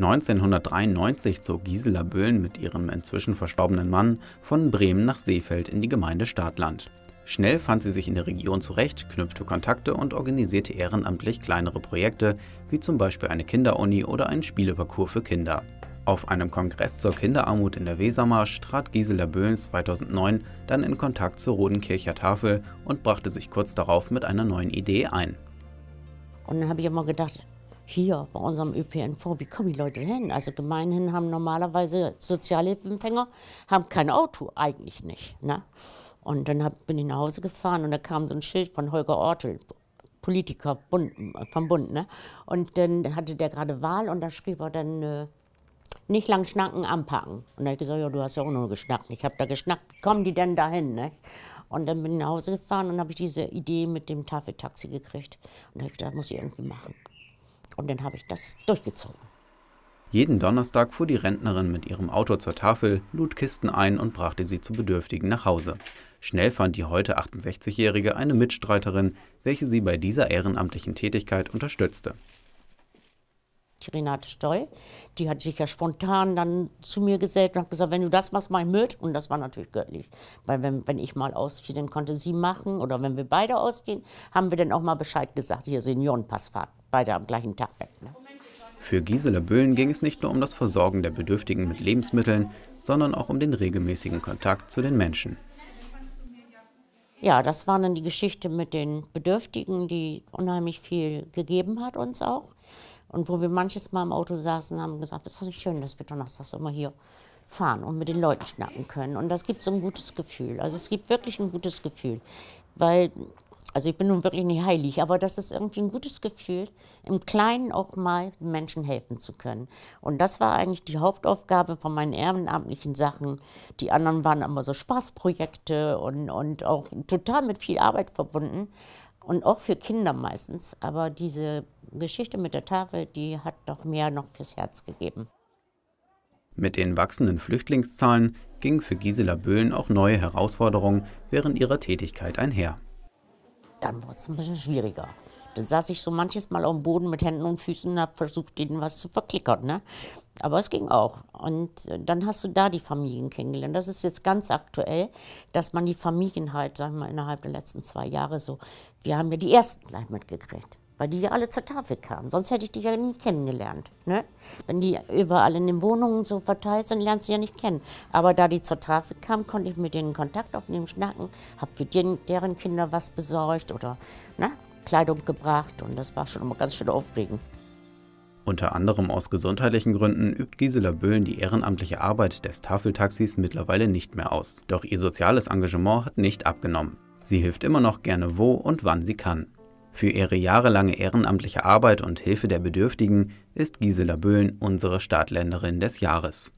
1993 zog Gisela Böhlen mit ihrem inzwischen verstorbenen Mann von Bremen nach Seefeld in die Gemeinde Stadtland. Schnell fand sie sich in der Region zurecht, knüpfte Kontakte und organisierte ehrenamtlich kleinere Projekte, wie zum Beispiel eine Kinderuni oder einen Spieleparcours für Kinder. Auf einem Kongress zur Kinderarmut in der Wesermarsch trat Gisela Böhlen 2009 dann in Kontakt zur Rodenkircher Tafel und brachte sich kurz darauf mit einer neuen Idee ein. Und dann habe ich immer gedacht, hier bei unserem ÖPNV, wie kommen die Leute hin? Also gemeinhin haben normalerweise Sozialhilfeempfänger haben kein Auto, eigentlich nicht. Ne? Und dann hab, bin ich nach Hause gefahren und da kam so ein Schild von Holger Ortel, Politiker Bund, vom Bund. Ne? Und dann hatte der gerade Wahl und da schrieb er dann, äh, nicht lang schnacken, anpacken. Und da habe ich gesagt, ja, du hast ja auch nur geschnackt. Ich habe da geschnackt, wie kommen die denn dahin? Ne? Und dann bin ich nach Hause gefahren und habe ich diese Idee mit dem Tafeltaxi gekriegt. Und da habe ich gedacht, muss ich irgendwie machen und dann habe ich das durchgezogen. Jeden Donnerstag fuhr die Rentnerin mit ihrem Auto zur Tafel, lud Kisten ein und brachte sie zu Bedürftigen nach Hause. Schnell fand die heute 68-Jährige eine Mitstreiterin, welche sie bei dieser ehrenamtlichen Tätigkeit unterstützte. Renate Steu. Die hat sich ja spontan dann zu mir gesellt und hat gesagt, wenn du das machst, mach ich mit. Und das war natürlich göttlich. Weil wenn, wenn ich mal ausziehe, dann konnte sie machen. Oder wenn wir beide ausgehen, haben wir dann auch mal Bescheid gesagt, hier Seniorenpassfahrt, beide am gleichen Tag weg. Ne? Für Gisela Böhlen ging es nicht nur um das Versorgen der Bedürftigen mit Lebensmitteln, sondern auch um den regelmäßigen Kontakt zu den Menschen. Ja, das war dann die Geschichte mit den Bedürftigen, die unheimlich viel gegeben hat uns auch. Und wo wir manches Mal im Auto saßen, haben gesagt, ist das nicht schön, dass wir donnerstags immer hier fahren und mit den Leuten schnacken können. Und das gibt so ein gutes Gefühl. Also es gibt wirklich ein gutes Gefühl. Weil, also ich bin nun wirklich nicht heilig, aber das ist irgendwie ein gutes Gefühl, im Kleinen auch mal Menschen helfen zu können. Und das war eigentlich die Hauptaufgabe von meinen ehrenamtlichen Sachen. Die anderen waren immer so Spaßprojekte und, und auch total mit viel Arbeit verbunden und auch für Kinder meistens. Aber diese Geschichte mit der Tafel, die hat doch mehr noch fürs Herz gegeben. Mit den wachsenden Flüchtlingszahlen gingen für Gisela Böhlen auch neue Herausforderungen während ihrer Tätigkeit einher. Dann wurde es ein bisschen schwieriger. Dann saß ich so manches Mal auf dem Boden mit Händen und Füßen und habe versucht, denen was zu verklickern. Ne? Aber es ging auch. Und äh, dann hast du da die Familien kennengelernt. Das ist jetzt ganz aktuell, dass man die Familien halt, sagen wir mal, innerhalb der letzten zwei Jahre so, wir haben ja die ersten gleich mitgekriegt weil die ja alle zur Tafel kamen. Sonst hätte ich die ja nie kennengelernt. Ne? Wenn die überall in den Wohnungen so verteilt sind, lernst du ja nicht kennen. Aber da die zur Tafel kamen, konnte ich mit denen Kontakt aufnehmen, schnacken, habe für den, deren Kinder was besorgt oder ne, Kleidung gebracht und das war schon immer ganz schön aufregend. Unter anderem aus gesundheitlichen Gründen übt Gisela Böhlen die ehrenamtliche Arbeit des Tafeltaxis mittlerweile nicht mehr aus. Doch ihr soziales Engagement hat nicht abgenommen. Sie hilft immer noch gerne wo und wann sie kann. Für ihre jahrelange ehrenamtliche Arbeit und Hilfe der Bedürftigen ist Gisela Böhlen unsere Startländerin des Jahres.